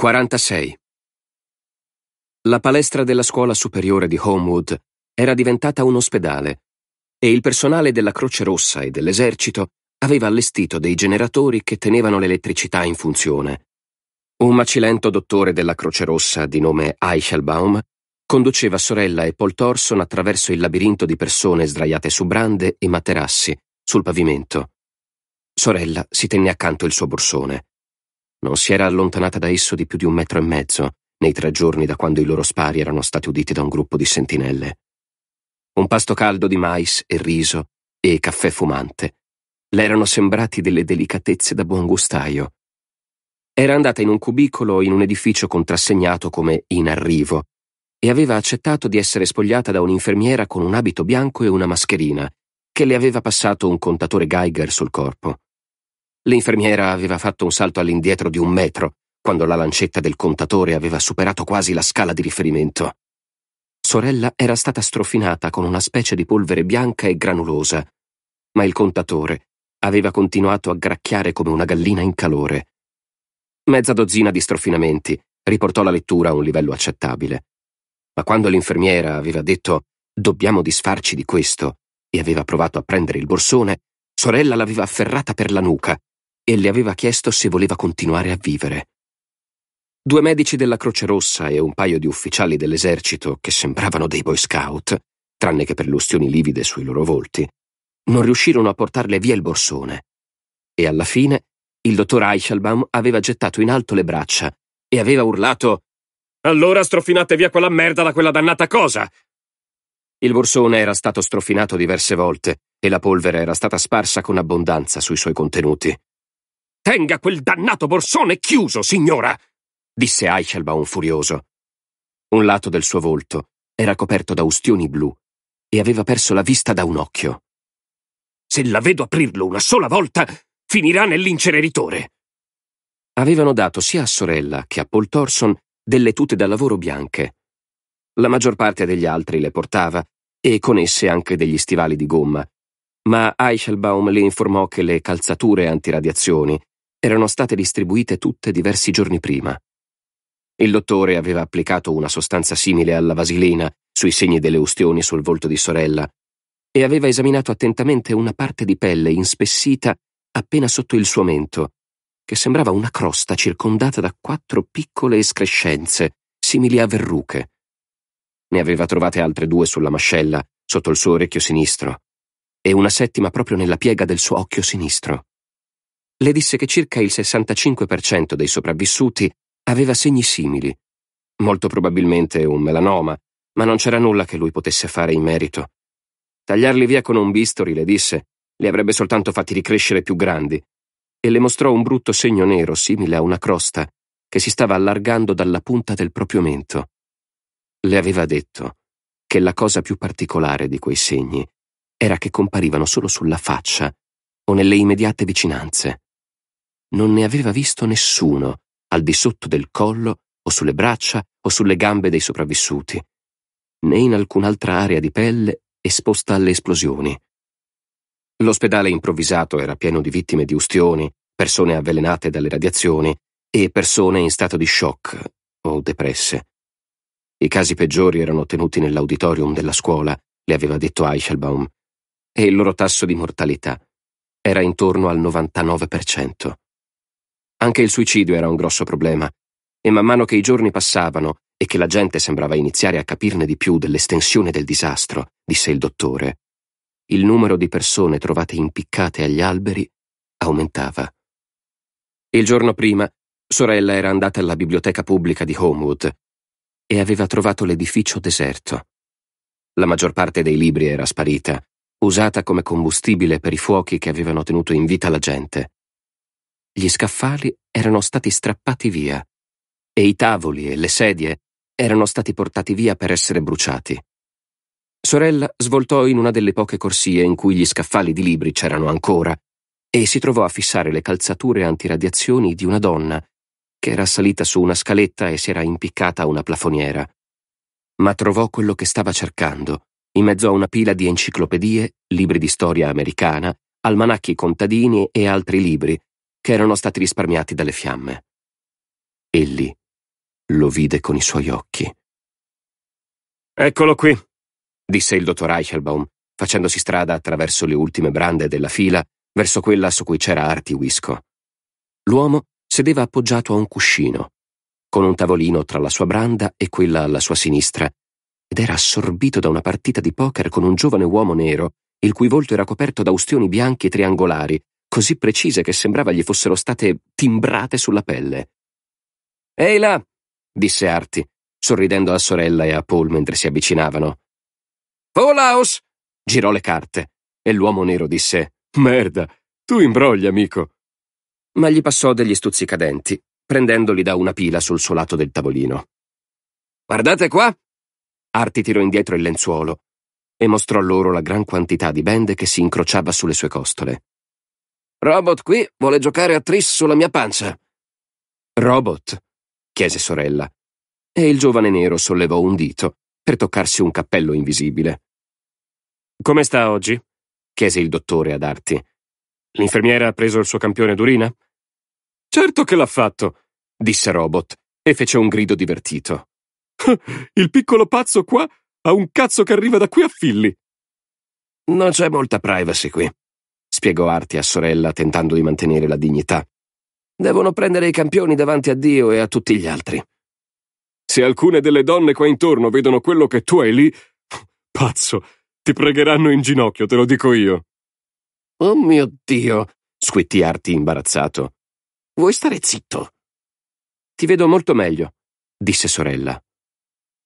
46. La palestra della scuola superiore di Homewood era diventata un ospedale e il personale della Croce Rossa e dell'esercito aveva allestito dei generatori che tenevano l'elettricità in funzione. Un macilento dottore della Croce Rossa di nome Eichelbaum conduceva sorella e Paul Thorson attraverso il labirinto di persone sdraiate su brande e materassi, sul pavimento. Sorella si tenne accanto il suo borsone. Non si era allontanata da esso di più di un metro e mezzo, nei tre giorni da quando i loro spari erano stati uditi da un gruppo di sentinelle. Un pasto caldo di mais e riso e caffè fumante le erano sembrati delle delicatezze da buon gustaio. Era andata in un cubicolo in un edificio contrassegnato come in arrivo e aveva accettato di essere spogliata da un'infermiera con un abito bianco e una mascherina, che le aveva passato un contatore Geiger sul corpo. L'infermiera aveva fatto un salto all'indietro di un metro quando la lancetta del contatore aveva superato quasi la scala di riferimento. Sorella era stata strofinata con una specie di polvere bianca e granulosa, ma il contatore aveva continuato a gracchiare come una gallina in calore. Mezza dozzina di strofinamenti riportò la lettura a un livello accettabile. Ma quando l'infermiera aveva detto dobbiamo disfarci di questo e aveva provato a prendere il borsone, sorella l'aveva afferrata per la nuca e le aveva chiesto se voleva continuare a vivere. Due medici della Croce Rossa e un paio di ufficiali dell'esercito, che sembravano dei Boy Scout, tranne che per lustioni livide sui loro volti, non riuscirono a portarle via il borsone. E alla fine il dottor Eichelbaum aveva gettato in alto le braccia e aveva urlato Allora strofinate via quella merda da quella dannata cosa! Il borsone era stato strofinato diverse volte e la polvere era stata sparsa con abbondanza sui suoi contenuti. Tenga quel dannato borsone chiuso, signora! disse Eichelbaum furioso. Un lato del suo volto era coperto da ustioni blu e aveva perso la vista da un occhio. Se la vedo aprirlo una sola volta, finirà nell'inceneritore. Avevano dato sia a sorella che a Paul Thorson delle tute da lavoro bianche. La maggior parte degli altri le portava e con esse anche degli stivali di gomma, ma Eichelbaum le informò che le calzature antiradiazioni erano state distribuite tutte diversi giorni prima. Il dottore aveva applicato una sostanza simile alla vasilina sui segni delle ustioni sul volto di sorella e aveva esaminato attentamente una parte di pelle inspessita appena sotto il suo mento, che sembrava una crosta circondata da quattro piccole escrescenze, simili a verruche. Ne aveva trovate altre due sulla mascella, sotto il suo orecchio sinistro, e una settima proprio nella piega del suo occhio sinistro le disse che circa il 65% dei sopravvissuti aveva segni simili. Molto probabilmente un melanoma, ma non c'era nulla che lui potesse fare in merito. Tagliarli via con un bisturi, le disse, li avrebbe soltanto fatti ricrescere più grandi, e le mostrò un brutto segno nero simile a una crosta che si stava allargando dalla punta del proprio mento. Le aveva detto che la cosa più particolare di quei segni era che comparivano solo sulla faccia o nelle immediate vicinanze non ne aveva visto nessuno al di sotto del collo o sulle braccia o sulle gambe dei sopravvissuti, né in alcun'altra area di pelle esposta alle esplosioni. L'ospedale improvvisato era pieno di vittime di ustioni, persone avvelenate dalle radiazioni e persone in stato di shock o depresse. I casi peggiori erano tenuti nell'auditorium della scuola, le aveva detto Eichelbaum, e il loro tasso di mortalità era intorno al 99%. Anche il suicidio era un grosso problema, e man mano che i giorni passavano e che la gente sembrava iniziare a capirne di più dell'estensione del disastro, disse il dottore, il numero di persone trovate impiccate agli alberi aumentava. Il giorno prima, sorella era andata alla biblioteca pubblica di Homewood e aveva trovato l'edificio deserto. La maggior parte dei libri era sparita, usata come combustibile per i fuochi che avevano tenuto in vita la gente. Gli scaffali erano stati strappati via e i tavoli e le sedie erano stati portati via per essere bruciati. Sorella svoltò in una delle poche corsie in cui gli scaffali di libri c'erano ancora e si trovò a fissare le calzature antiradiazioni di una donna che era salita su una scaletta e si era impiccata a una plafoniera. Ma trovò quello che stava cercando, in mezzo a una pila di enciclopedie, libri di storia americana, almanacchi contadini e altri libri, che erano stati risparmiati dalle fiamme. Egli lo vide con i suoi occhi. Eccolo qui, disse il dottor Eichelbaum, facendosi strada attraverso le ultime brande della fila verso quella su cui c'era Artiwisco. L'uomo sedeva appoggiato a un cuscino, con un tavolino tra la sua branda e quella alla sua sinistra, ed era assorbito da una partita di poker con un giovane uomo nero, il cui volto era coperto da ustioni bianchi triangolari così precise che sembrava gli fossero state timbrate sulla pelle. Ehi là! disse Arti, sorridendo a sorella e a Paul mentre si avvicinavano. Paulaus! girò le carte e l'uomo nero disse: Merda, tu imbrogli, amico. Ma gli passò degli stuzzicadenti, prendendoli da una pila sul suo lato del tavolino. Guardate qua! Arti tirò indietro il lenzuolo e mostrò loro la gran quantità di bende che si incrociava sulle sue costole. Robot qui vuole giocare a tris sulla mia pancia. Robot? chiese sorella. E il giovane nero sollevò un dito per toccarsi un cappello invisibile. Come sta oggi? chiese il dottore ad Arti. L'infermiera ha preso il suo campione d'urina? Certo che l'ha fatto, disse Robot e fece un grido divertito. Il piccolo pazzo qua ha un cazzo che arriva da qui a Filli. Non c'è molta privacy qui, spiegò Arti a sorella tentando di mantenere la dignità. Devono prendere i campioni davanti a Dio e a tutti gli altri. Se alcune delle donne qua intorno vedono quello che tu hai lì, pazzo, ti pregheranno in ginocchio, te lo dico io. Oh mio Dio, squittì Arti imbarazzato. Vuoi stare zitto? Ti vedo molto meglio, disse sorella.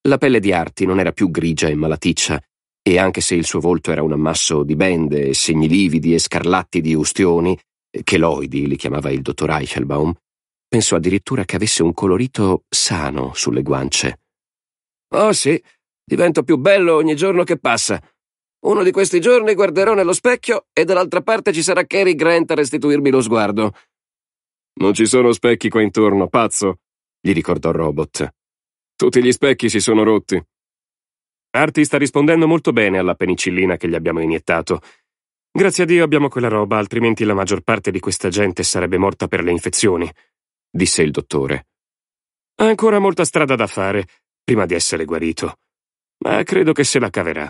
La pelle di Arti non era più grigia e malaticcia, e anche se il suo volto era un ammasso di bende, segni lividi e scarlatti di ustioni, eh, che li chiamava il dottor Eichelbaum, pensò addirittura che avesse un colorito sano sulle guance. Oh sì, divento più bello ogni giorno che passa. Uno di questi giorni guarderò nello specchio e dall'altra parte ci sarà Cary Grant a restituirmi lo sguardo. Non ci sono specchi qua intorno, pazzo, gli ricordò Robot. Tutti gli specchi si sono rotti. Arti sta rispondendo molto bene alla penicillina che gli abbiamo iniettato. Grazie a Dio abbiamo quella roba, altrimenti la maggior parte di questa gente sarebbe morta per le infezioni, disse il dottore. Ha ancora molta strada da fare prima di essere guarito, ma credo che se la caverà.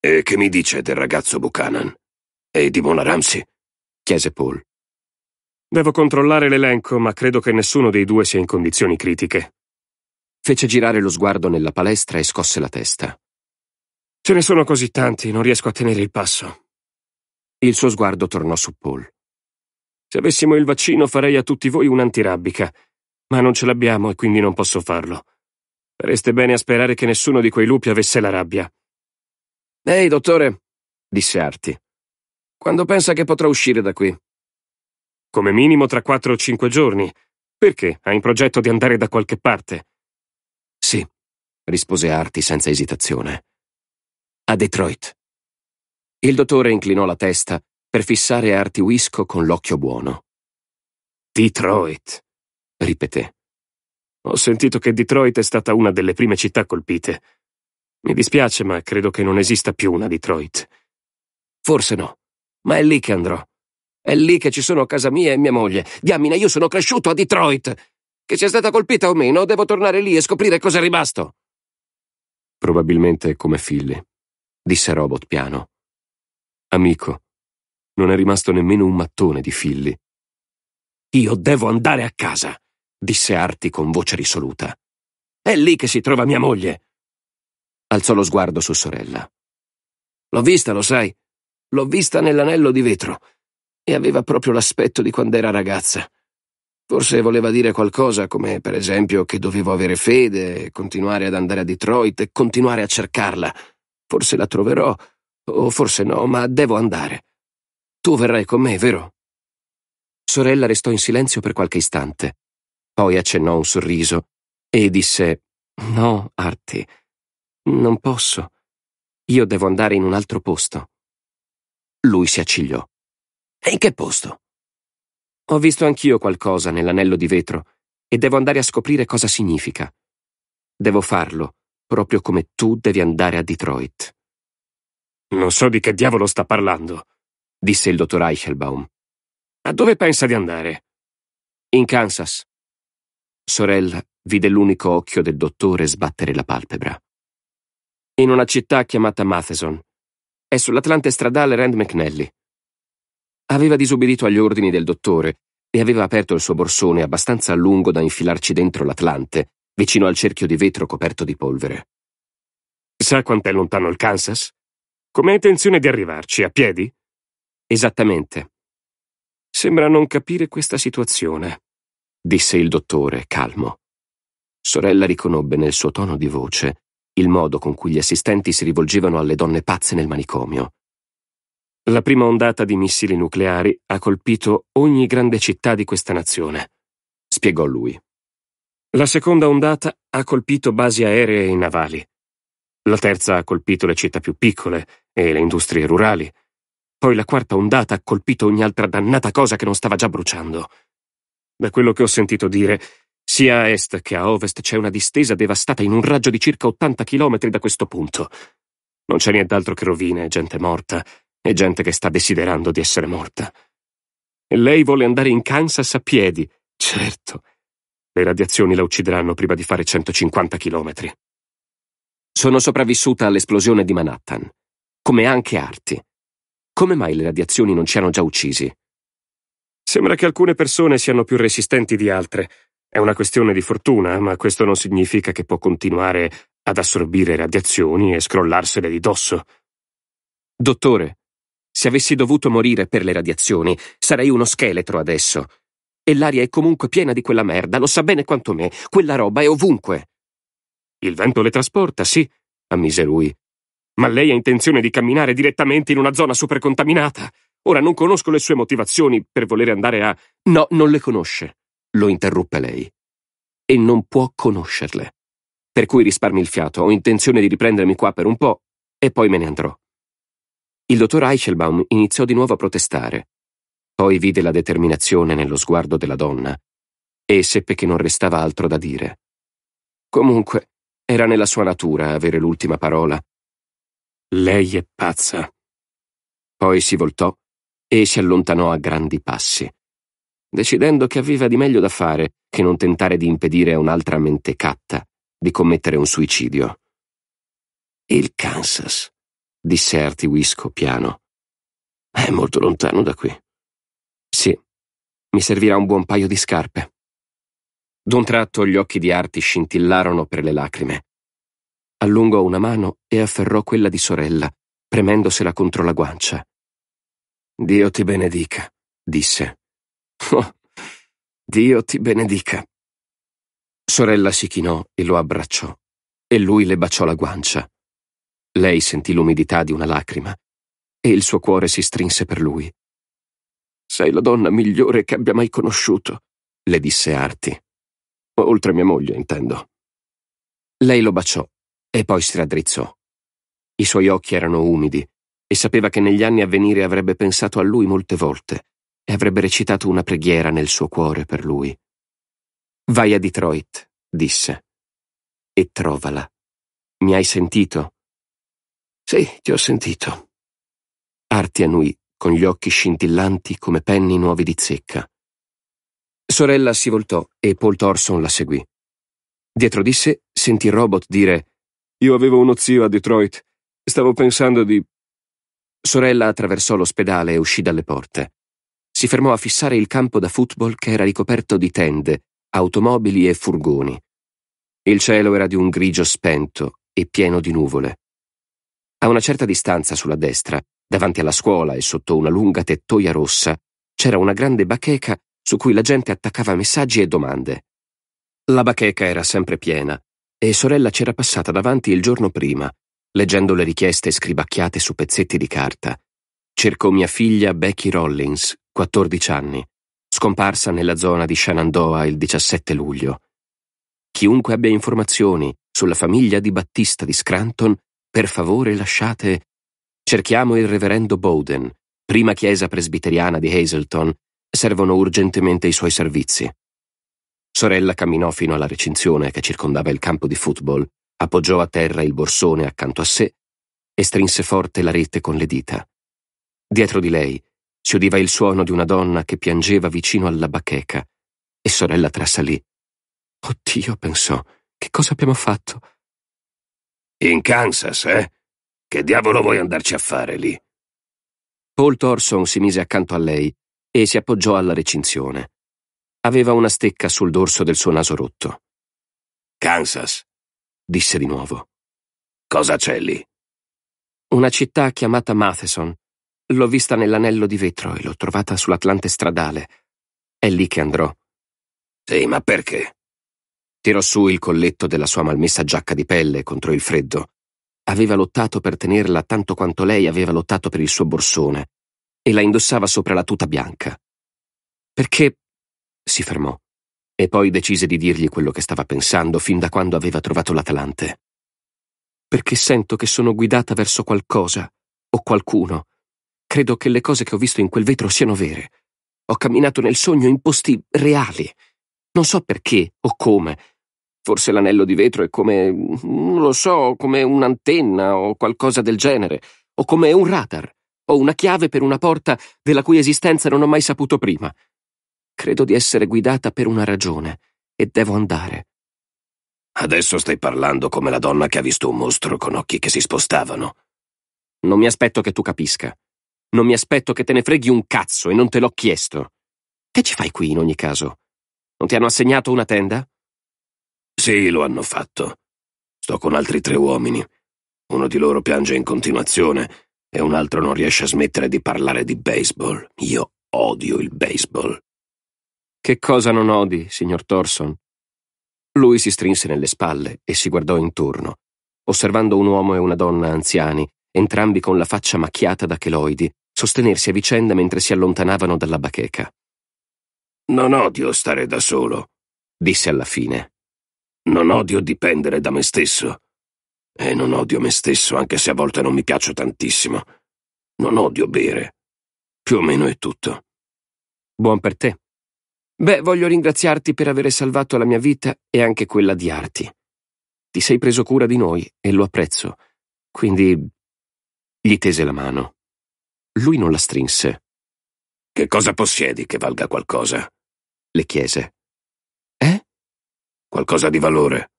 E che mi dice del ragazzo Buchanan? E di Mona Ramsey? chiese Paul. Devo controllare l'elenco, ma credo che nessuno dei due sia in condizioni critiche, Fece girare lo sguardo nella palestra e scosse la testa. Ce ne sono così tanti, non riesco a tenere il passo. Il suo sguardo tornò su Paul. Se avessimo il vaccino farei a tutti voi un'antirabbica, ma non ce l'abbiamo e quindi non posso farlo. Fareste bene a sperare che nessuno di quei lupi avesse la rabbia. Ehi, dottore, disse Arti. Quando pensa che potrà uscire da qui? Come minimo tra quattro o cinque giorni. Perché? Ha in progetto di andare da qualche parte rispose Arti senza esitazione. A Detroit. Il dottore inclinò la testa per fissare Arti Wisco con l'occhio buono. Detroit, ripeté. Ho sentito che Detroit è stata una delle prime città colpite. Mi dispiace, ma credo che non esista più una Detroit. Forse no, ma è lì che andrò. È lì che ci sono casa mia e mia moglie. Diamine, io sono cresciuto a Detroit. Che sia stata colpita o meno, devo tornare lì e scoprire cosa è rimasto. Probabilmente come Philly, disse Robot piano. Amico, non è rimasto nemmeno un mattone di Philly. Io devo andare a casa, disse Arti con voce risoluta. È lì che si trova mia moglie. Alzò lo sguardo su sorella. L'ho vista, lo sai. L'ho vista nell'anello di vetro. E aveva proprio l'aspetto di quando era ragazza. Forse voleva dire qualcosa come, per esempio, che dovevo avere fede, continuare ad andare a Detroit e continuare a cercarla. Forse la troverò, o forse no, ma devo andare. Tu verrai con me, vero? Sorella restò in silenzio per qualche istante, poi accennò un sorriso e disse No, Arti, non posso. Io devo andare in un altro posto. Lui si accigliò. E in che posto? Ho visto anch'io qualcosa nell'anello di vetro e devo andare a scoprire cosa significa. Devo farlo, proprio come tu devi andare a Detroit. Non so di che diavolo sta parlando, disse il dottor Eichelbaum. A dove pensa di andare? In Kansas. Sorella vide l'unico occhio del dottore sbattere la palpebra. In una città chiamata Matheson. È sull'Atlante stradale Rand McNally. Aveva disobbedito agli ordini del dottore e aveva aperto il suo borsone abbastanza a lungo da infilarci dentro l'Atlante, vicino al cerchio di vetro coperto di polvere. Sa quant'è lontano il Kansas? Com'è intenzione di arrivarci, a piedi? Esattamente. Sembra non capire questa situazione, disse il dottore, calmo. Sorella riconobbe nel suo tono di voce il modo con cui gli assistenti si rivolgevano alle donne pazze nel manicomio. La prima ondata di missili nucleari ha colpito ogni grande città di questa nazione, spiegò lui. La seconda ondata ha colpito basi aeree e navali. La terza ha colpito le città più piccole e le industrie rurali. Poi la quarta ondata ha colpito ogni altra dannata cosa che non stava già bruciando. Da quello che ho sentito dire, sia a est che a ovest c'è una distesa devastata in un raggio di circa 80 chilometri da questo punto. Non c'è nient'altro che rovine, gente morta, e gente che sta desiderando di essere morta. E lei vuole andare in Kansas a piedi, certo. Le radiazioni la uccideranno prima di fare 150 chilometri. Sono sopravvissuta all'esplosione di Manhattan, come anche Arti. Come mai le radiazioni non ci hanno già uccisi? Sembra che alcune persone siano più resistenti di altre. È una questione di fortuna, ma questo non significa che può continuare ad assorbire radiazioni e scrollarsele di dosso. Dottore, se avessi dovuto morire per le radiazioni, sarei uno scheletro adesso. E l'aria è comunque piena di quella merda, lo sa bene quanto me, quella roba è ovunque. Il vento le trasporta, sì, ammise lui. Ma lei ha intenzione di camminare direttamente in una zona supercontaminata. Ora non conosco le sue motivazioni per volere andare a... No, non le conosce, lo interruppe lei. E non può conoscerle. Per cui risparmi il fiato, ho intenzione di riprendermi qua per un po' e poi me ne andrò. Il dottor Eichelbaum iniziò di nuovo a protestare. Poi vide la determinazione nello sguardo della donna e seppe che non restava altro da dire. Comunque, era nella sua natura avere l'ultima parola. Lei è pazza. Poi si voltò e si allontanò a grandi passi, decidendo che aveva di meglio da fare che non tentare di impedire a un'altra mentecatta di commettere un suicidio. Il Kansas disse Artiwisco piano. È molto lontano da qui. Sì, mi servirà un buon paio di scarpe. D'un tratto gli occhi di Arti scintillarono per le lacrime. Allungò una mano e afferrò quella di sorella, premendosela contro la guancia. Dio ti benedica, disse. Oh, Dio ti benedica. Sorella si chinò e lo abbracciò, e lui le baciò la guancia. Lei sentì l'umidità di una lacrima e il suo cuore si strinse per lui. Sei la donna migliore che abbia mai conosciuto, le disse Arti. Oltre mia moglie, intendo. Lei lo baciò e poi si raddrizzò. I suoi occhi erano umidi e sapeva che negli anni a venire avrebbe pensato a lui molte volte e avrebbe recitato una preghiera nel suo cuore per lui. Vai a Detroit, disse, e trovala. Mi hai sentito? Sì, ti ho sentito. Arti annui, con gli occhi scintillanti come penni nuovi di zecca. Sorella si voltò e Paul Thorson la seguì. Dietro di sé sentì Robot dire Io avevo uno zio a Detroit. Stavo pensando di... Sorella attraversò l'ospedale e uscì dalle porte. Si fermò a fissare il campo da football che era ricoperto di tende, automobili e furgoni. Il cielo era di un grigio spento e pieno di nuvole. A una certa distanza sulla destra, davanti alla scuola e sotto una lunga tettoia rossa, c'era una grande bacheca su cui la gente attaccava messaggi e domande. La bacheca era sempre piena e sorella c'era passata davanti il giorno prima, leggendo le richieste scribacchiate su pezzetti di carta. Cerco mia figlia Becky Rollins, 14 anni, scomparsa nella zona di Shenandoah il 17 luglio. Chiunque abbia informazioni sulla famiglia di Battista di Scranton per favore lasciate... Cerchiamo il reverendo Bowden, prima chiesa presbiteriana di Hazleton. Servono urgentemente i suoi servizi. Sorella camminò fino alla recinzione che circondava il campo di football, appoggiò a terra il borsone accanto a sé e strinse forte la rete con le dita. Dietro di lei si udiva il suono di una donna che piangeva vicino alla bacheca e sorella trasalì. Oddio, pensò, che cosa abbiamo fatto? In Kansas, eh? Che diavolo vuoi andarci a fare lì? Paul Thorson si mise accanto a lei e si appoggiò alla recinzione. Aveva una stecca sul dorso del suo naso rotto. Kansas, disse di nuovo. Cosa c'è lì? Una città chiamata Matheson. L'ho vista nell'anello di vetro e l'ho trovata sull'Atlante stradale. È lì che andrò. Sì, ma perché? Tirò su il colletto della sua malmessa giacca di pelle contro il freddo. Aveva lottato per tenerla tanto quanto lei aveva lottato per il suo borsone, e la indossava sopra la tuta bianca. Perché... si fermò, e poi decise di dirgli quello che stava pensando fin da quando aveva trovato l'Atalante. Perché sento che sono guidata verso qualcosa, o qualcuno. Credo che le cose che ho visto in quel vetro siano vere. Ho camminato nel sogno in posti reali non so perché o come. Forse l'anello di vetro è come, non lo so, come un'antenna o qualcosa del genere, o come un radar, o una chiave per una porta della cui esistenza non ho mai saputo prima. Credo di essere guidata per una ragione e devo andare. Adesso stai parlando come la donna che ha visto un mostro con occhi che si spostavano. Non mi aspetto che tu capisca. Non mi aspetto che te ne freghi un cazzo e non te l'ho chiesto. Che ci fai qui in ogni caso? Non ti hanno assegnato una tenda? Sì, lo hanno fatto. Sto con altri tre uomini. Uno di loro piange in continuazione e un altro non riesce a smettere di parlare di baseball. Io odio il baseball. Che cosa non odi, signor Thorson? Lui si strinse nelle spalle e si guardò intorno, osservando un uomo e una donna anziani, entrambi con la faccia macchiata da cheloidi, sostenersi a vicenda mentre si allontanavano dalla bacheca. Non odio stare da solo, disse alla fine. Non odio dipendere da me stesso. E non odio me stesso, anche se a volte non mi piaccio tantissimo. Non odio bere. Più o meno è tutto. Buon per te. Beh, voglio ringraziarti per aver salvato la mia vita e anche quella di Arti. Ti sei preso cura di noi e lo apprezzo. Quindi gli tese la mano. Lui non la strinse. Che cosa possiedi che valga qualcosa? le chiese. Eh? Qualcosa di valore.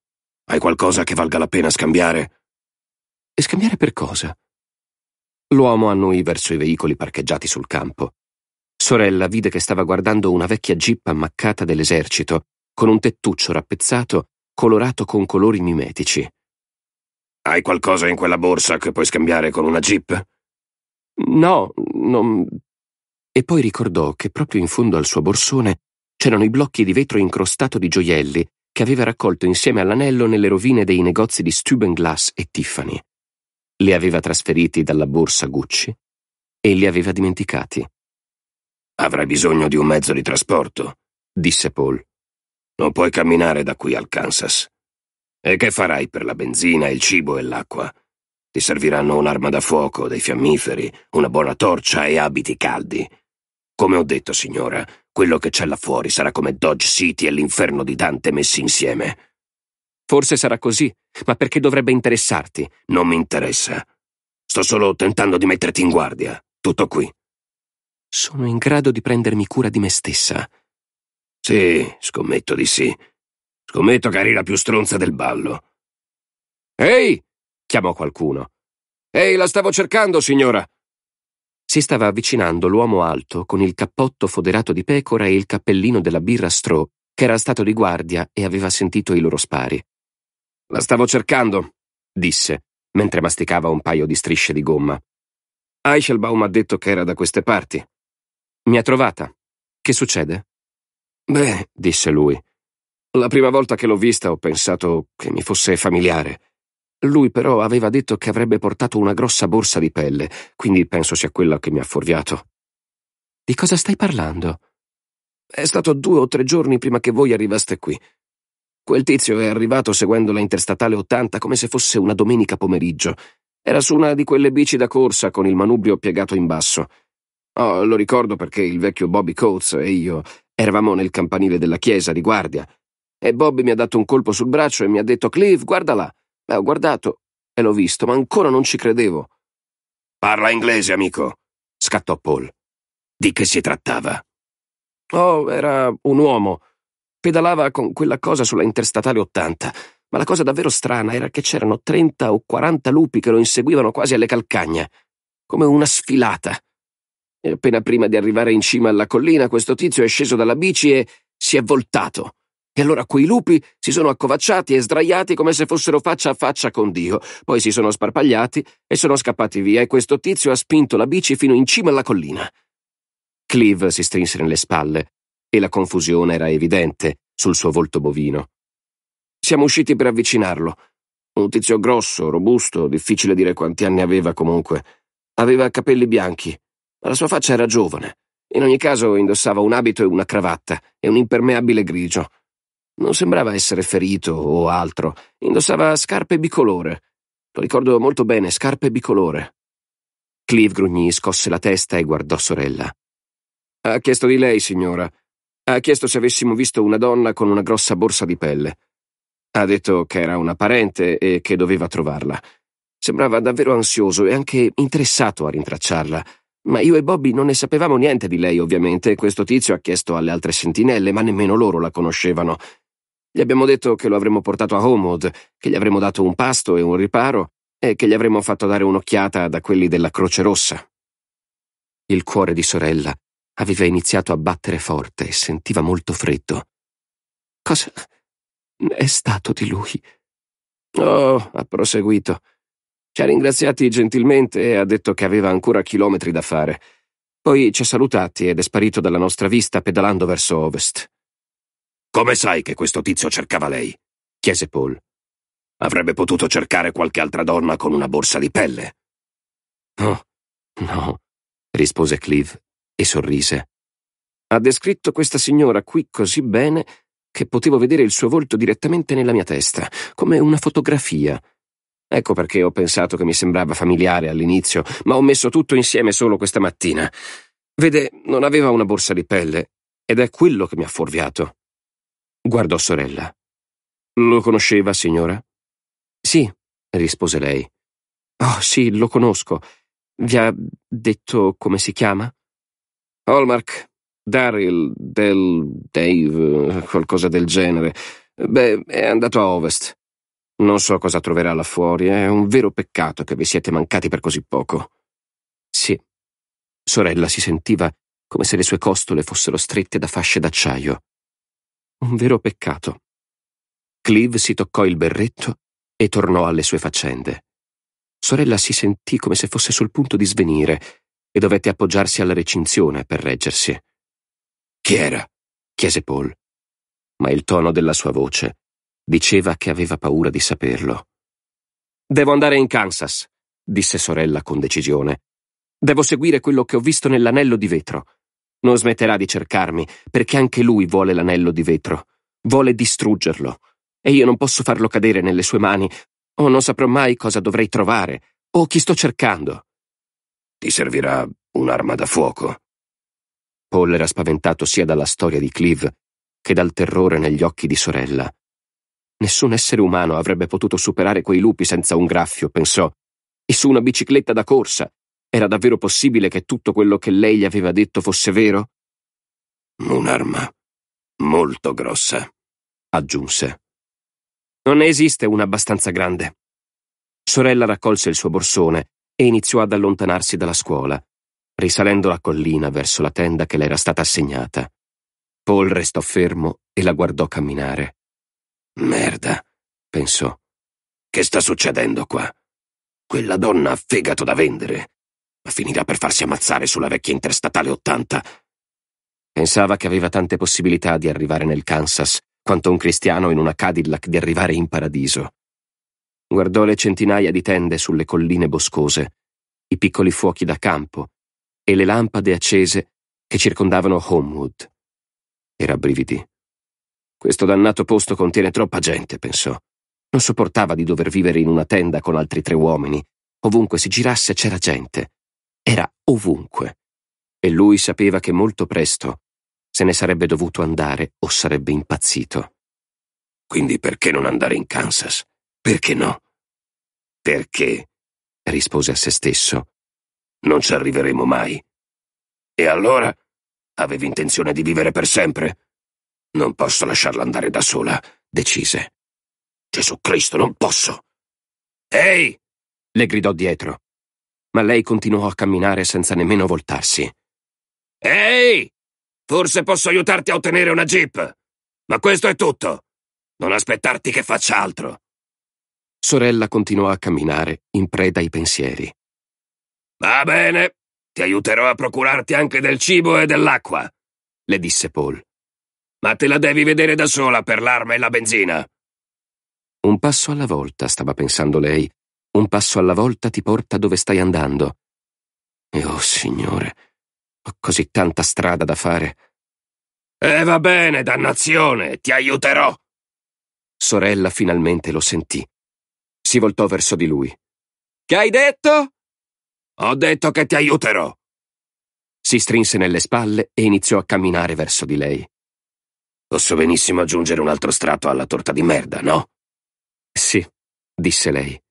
Hai qualcosa che valga la pena scambiare? E scambiare per cosa? L'uomo annui verso i veicoli parcheggiati sul campo. Sorella vide che stava guardando una vecchia jeep ammaccata dell'esercito, con un tettuccio rappezzato, colorato con colori mimetici. Hai qualcosa in quella borsa che puoi scambiare con una jeep? No, non... E poi ricordò che proprio in fondo al suo borsone C'erano i blocchi di vetro incrostato di gioielli che aveva raccolto insieme all'anello nelle rovine dei negozi di Stubenglass e Tiffany. Li aveva trasferiti dalla borsa Gucci e li aveva dimenticati. Avrai bisogno di un mezzo di trasporto, disse Paul. Non puoi camminare da qui al Kansas. E che farai per la benzina, il cibo e l'acqua? Ti serviranno un'arma da fuoco, dei fiammiferi, una buona torcia e abiti caldi. Come ho detto, signora, quello che c'è là fuori sarà come Dodge City e l'inferno di Dante messi insieme. Forse sarà così, ma perché dovrebbe interessarti? Non mi interessa. Sto solo tentando di metterti in guardia. Tutto qui. Sono in grado di prendermi cura di me stessa. Sì, scommetto di sì. Scommetto che eri la più stronza del ballo. Ehi! chiamò qualcuno. Ehi, la stavo cercando, signora. Si stava avvicinando l'uomo alto con il cappotto foderato di pecora e il cappellino della birra Straw, che era stato di guardia e aveva sentito i loro spari. La stavo cercando, disse, mentre masticava un paio di strisce di gomma. Eichelbaum ha detto che era da queste parti. Mi ha trovata. Che succede? Beh, disse lui. La prima volta che l'ho vista ho pensato che mi fosse familiare. Lui però aveva detto che avrebbe portato una grossa borsa di pelle, quindi penso sia quella che mi ha fuorviato. Di cosa stai parlando? È stato due o tre giorni prima che voi arrivaste qui. Quel tizio è arrivato seguendo la Interstatale 80 come se fosse una domenica pomeriggio. Era su una di quelle bici da corsa con il manubrio piegato in basso. Oh, lo ricordo perché il vecchio Bobby Coates e io eravamo nel campanile della chiesa di guardia. E Bobby mi ha dato un colpo sul braccio e mi ha detto Cliff, guarda là. Beh, ho guardato e l'ho visto, ma ancora non ci credevo. Parla inglese, amico, scattò Paul. Di che si trattava? Oh, era un uomo. Pedalava con quella cosa sulla Interstatale 80, ma la cosa davvero strana era che c'erano 30 o 40 lupi che lo inseguivano quasi alle calcagna, come una sfilata. E appena prima di arrivare in cima alla collina, questo tizio è sceso dalla bici e si è voltato. E allora quei lupi si sono accovacciati e sdraiati come se fossero faccia a faccia con Dio, poi si sono sparpagliati e sono scappati via e questo tizio ha spinto la bici fino in cima alla collina. Cleve si strinse nelle spalle e la confusione era evidente sul suo volto bovino. Siamo usciti per avvicinarlo. Un tizio grosso, robusto, difficile dire quanti anni aveva comunque. Aveva capelli bianchi, ma la sua faccia era giovane. In ogni caso indossava un abito e una cravatta e un impermeabile grigio. Non sembrava essere ferito o altro. Indossava scarpe bicolore. Lo ricordo molto bene, scarpe bicolore. Clive grugnì, scosse la testa e guardò sorella. Ha chiesto di lei, signora. Ha chiesto se avessimo visto una donna con una grossa borsa di pelle. Ha detto che era una parente e che doveva trovarla. Sembrava davvero ansioso e anche interessato a rintracciarla. Ma io e Bobby non ne sapevamo niente di lei, ovviamente. Questo tizio ha chiesto alle altre sentinelle, ma nemmeno loro la conoscevano. Gli abbiamo detto che lo avremmo portato a Homewood, che gli avremmo dato un pasto e un riparo e che gli avremmo fatto dare un'occhiata da quelli della Croce Rossa. Il cuore di sorella aveva iniziato a battere forte e sentiva molto freddo. Cosa è stato di lui? Oh, ha proseguito. Ci ha ringraziati gentilmente e ha detto che aveva ancora chilometri da fare. Poi ci ha salutati ed è sparito dalla nostra vista pedalando verso ovest. Come sai che questo tizio cercava lei? chiese Paul. Avrebbe potuto cercare qualche altra donna con una borsa di pelle. Oh, no, rispose Clive e sorrise. Ha descritto questa signora qui così bene che potevo vedere il suo volto direttamente nella mia testa, come una fotografia. Ecco perché ho pensato che mi sembrava familiare all'inizio, ma ho messo tutto insieme solo questa mattina. Vede, non aveva una borsa di pelle, ed è quello che mi ha fuorviato. Guardò sorella. Lo conosceva, signora? Sì, rispose lei. Oh, sì, lo conosco. Vi ha detto come si chiama? Hallmark, Daryl, Del, Dave, qualcosa del genere. Beh, è andato a Ovest. Non so cosa troverà là fuori, è un vero peccato che vi siete mancati per così poco. Sì. Sorella si sentiva come se le sue costole fossero strette da fasce d'acciaio un vero peccato. Clive si toccò il berretto e tornò alle sue faccende. Sorella si sentì come se fosse sul punto di svenire e dovette appoggiarsi alla recinzione per reggersi. Chi era? chiese Paul. Ma il tono della sua voce diceva che aveva paura di saperlo. Devo andare in Kansas, disse sorella con decisione. Devo seguire quello che ho visto nell'anello di vetro. Non smetterà di cercarmi, perché anche lui vuole l'anello di vetro. Vuole distruggerlo. E io non posso farlo cadere nelle sue mani, o oh, non saprò mai cosa dovrei trovare, o chi sto cercando. Ti servirà un'arma da fuoco. Paul era spaventato sia dalla storia di Clive che dal terrore negli occhi di sorella. Nessun essere umano avrebbe potuto superare quei lupi senza un graffio, pensò, e su una bicicletta da corsa, era davvero possibile che tutto quello che lei gli aveva detto fosse vero? Un'arma molto grossa, aggiunse. Non ne esiste una abbastanza grande. Sorella raccolse il suo borsone e iniziò ad allontanarsi dalla scuola, risalendo la collina verso la tenda che le era stata assegnata. Paul restò fermo e la guardò camminare. Merda, pensò. Che sta succedendo qua? Quella donna ha fegato da vendere finirà per farsi ammazzare sulla vecchia interstatale 80. Pensava che aveva tante possibilità di arrivare nel Kansas, quanto un cristiano in una Cadillac di arrivare in paradiso. Guardò le centinaia di tende sulle colline boscose, i piccoli fuochi da campo e le lampade accese che circondavano Homewood. Era brividi. Questo dannato posto contiene troppa gente, pensò. Non sopportava di dover vivere in una tenda con altri tre uomini. Ovunque si girasse c'era gente. Era ovunque. E lui sapeva che molto presto se ne sarebbe dovuto andare o sarebbe impazzito. Quindi perché non andare in Kansas? Perché no? Perché, rispose a se stesso, non ci arriveremo mai. E allora? Avevi intenzione di vivere per sempre? Non posso lasciarla andare da sola, decise. Gesù Cristo, non posso! Ehi! le gridò dietro ma lei continuò a camminare senza nemmeno voltarsi. Ehi! Forse posso aiutarti a ottenere una jeep, ma questo è tutto. Non aspettarti che faccia altro. Sorella continuò a camminare, in preda ai pensieri. Va bene, ti aiuterò a procurarti anche del cibo e dell'acqua, le disse Paul. Ma te la devi vedere da sola per l'arma e la benzina. Un passo alla volta, stava pensando lei, un passo alla volta ti porta dove stai andando. E oh Signore, ho così tanta strada da fare. E eh, va bene, dannazione, ti aiuterò. Sorella finalmente lo sentì. Si voltò verso di lui. Che hai detto? Ho detto che ti aiuterò. Si strinse nelle spalle e iniziò a camminare verso di lei. Posso benissimo aggiungere un altro strato alla torta di merda, no? Sì, disse lei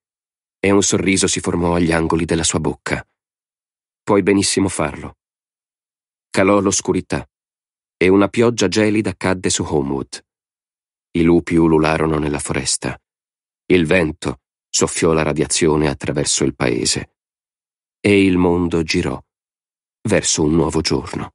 e un sorriso si formò agli angoli della sua bocca. Puoi benissimo farlo. Calò l'oscurità e una pioggia gelida cadde su Homewood. I lupi ulularono nella foresta. Il vento soffiò la radiazione attraverso il paese. E il mondo girò verso un nuovo giorno.